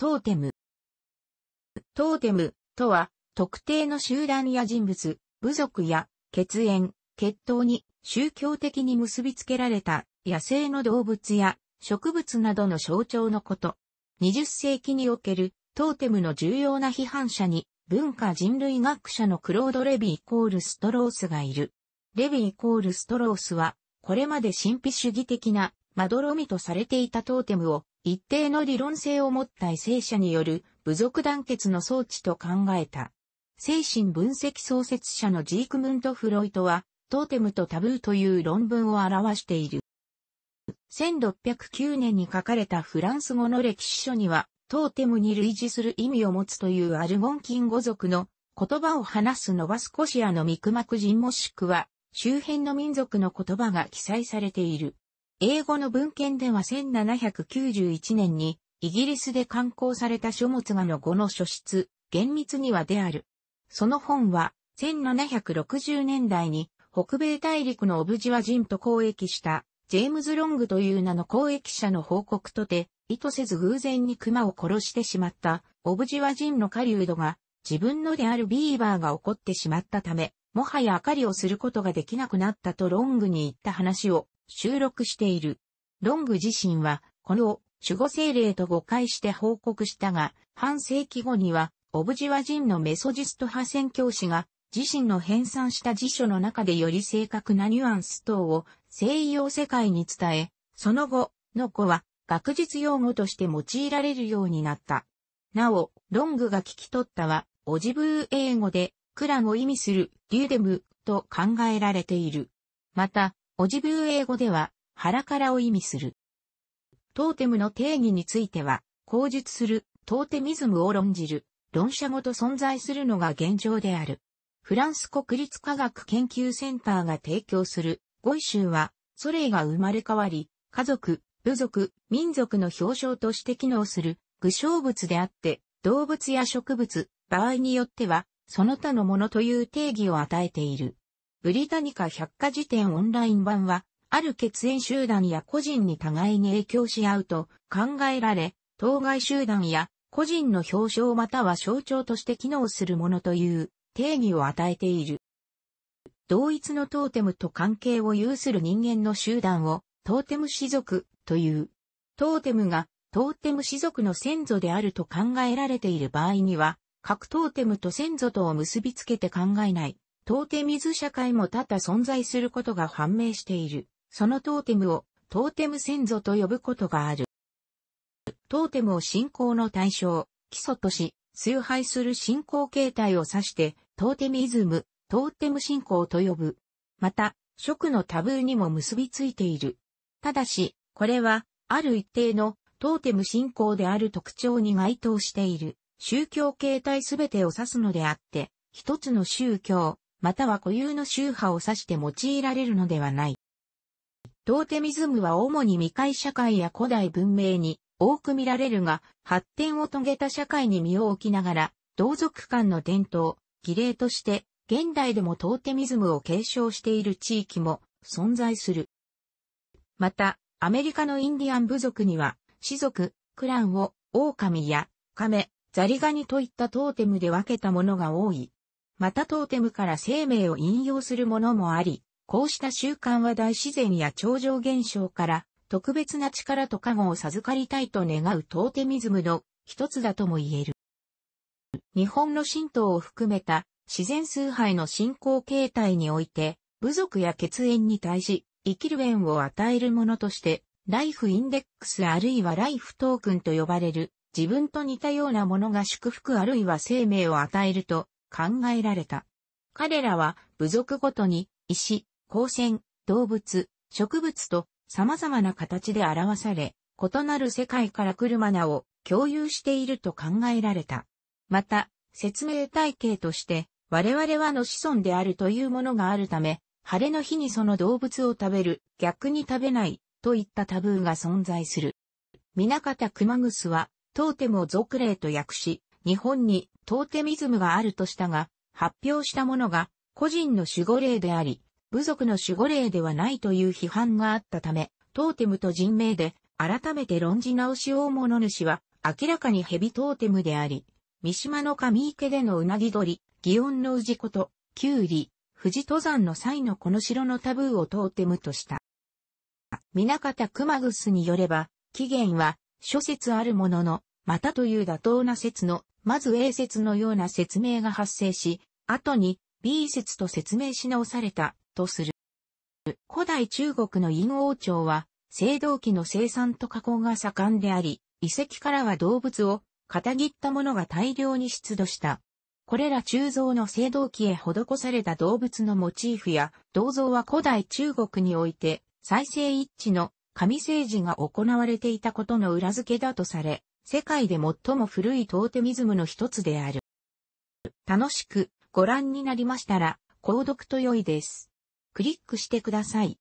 トーテム。トーテムとは、特定の集団や人物、部族や血縁、血統に宗教的に結びつけられた野生の動物や植物などの象徴のこと。20世紀におけるトーテムの重要な批判者に文化人類学者のクロード・レビイコール・ストロースがいる。レビイコール・ストロースはこれまで神秘主義的なまどろみとされていたトーテムを一定の理論性を持った異性者による部族団結の装置と考えた。精神分析創設者のジークムント・フロイトは、トーテムとタブーという論文を表している。1609年に書かれたフランス語の歴史書には、トーテムに類似する意味を持つというアルゴンキン語族の言葉を話すノバスコシアのミクマク人もしくは、周辺の民族の言葉が記載されている。英語の文献では1791年にイギリスで刊行された書物画の語の書出、厳密にはである。その本は1760年代に北米大陸のオブジワ人と交易したジェームズ・ロングという名の交易者の報告とて意図せず偶然に熊を殺してしまったオブジワ人の狩人が自分のであるビーバーが怒ってしまったため、もはや狩りをすることができなくなったとロングに言った話を収録している。ロング自身は、この守護精霊と誤解して報告したが、半世紀後には、オブジワ人のメソジスト派宣教師が、自身の編纂した辞書の中でより正確なニュアンス等を西洋世界に伝え、その後、の子は学術用語として用いられるようになった。なお、ロングが聞き取ったは、オジブー英語で、クランを意味する、リュデム、と考えられている。また、オジブー英語では、腹からを意味する。トーテムの定義については、口述する、トーテミズムを論じる、論者ごと存在するのが現状である。フランス国立科学研究センターが提供する、語彙集は、ソレイが生まれ変わり、家族、部族、民族の表彰として機能する、具象物であって、動物や植物、場合によっては、その他のものという定義を与えている。ブリタニカ百科事典オンライン版は、ある血縁集団や個人に互いに影響し合うと考えられ、当該集団や個人の表彰または象徴として機能するものという定義を与えている。同一のトーテムと関係を有する人間の集団をトーテム氏族という。トーテムがトーテム氏族の先祖であると考えられている場合には、各トーテムと先祖とを結びつけて考えないトーテミズ社会も多々存在することが判明している。そのトーテムをトーテム先祖と呼ぶことがある。トーテムを信仰の対象、基礎とし、崇拝する信仰形態を指して、トーテミズム、トーテム信仰と呼ぶ。また、食のタブーにも結びついている。ただし、これは、ある一定のトーテム信仰である特徴に該当している、宗教形態すべてを指すのであって、一つの宗教、または固有の宗派を指して用いられるのではない。トーテミズムは主に未開社会や古代文明に多く見られるが、発展を遂げた社会に身を置きながら、同族間の伝統、儀礼として、現代でもトーテミズムを継承している地域も存在する。また、アメリカのインディアン部族には、氏族、クランを、狼や、亀、ザリガニといったトーテムで分けたものが多い。またトーテムから生命を引用するものもあり、こうした習慣は大自然や超常現象から特別な力と加護を授かりたいと願うトーテミズムの一つだとも言える。日本の神道を含めた自然崇拝の信仰形態において、部族や血縁に対し生きる縁を与えるものとして、ライフインデックスあるいはライフトークンと呼ばれる自分と似たようなものが祝福あるいは生命を与えると考えられた。彼らは部族ごとに石、光線、動物、植物と様々な形で表され、異なる世界から来るマナを共有していると考えられた。また、説明体系として、我々はの子孫であるというものがあるため、晴れの日にその動物を食べる、逆に食べない、といったタブーが存在する。南方熊楠は、トーテムを族霊と訳し、日本にトーテミズムがあるとしたが、発表したものが個人の守護霊であり、部族の守護霊ではないという批判があったため、トーテムと人名で改めて論じ直し大物主は明らかにヘビトーテムであり、三島の上池でのうなぎ鳥、祇園の氏子と、きゅうり、富士登山の際のこの城のタブーをトーテムとした。皆方熊楠によれば、起源は諸説あるものの、またという妥当な説のまず A 説のような説明が発生し、後に B 説と説明し直された、とする。古代中国の陰王朝は、青銅器の生産と加工が盛んであり、遺跡からは動物を、片切ったものが大量に出土した。これら鋳造の青銅器へ施された動物のモチーフや、銅像は古代中国において、再生一致の神政治が行われていたことの裏付けだとされ、世界で最も古いトーテミズムの一つである。楽しくご覧になりましたら、購読と良いです。クリックしてください。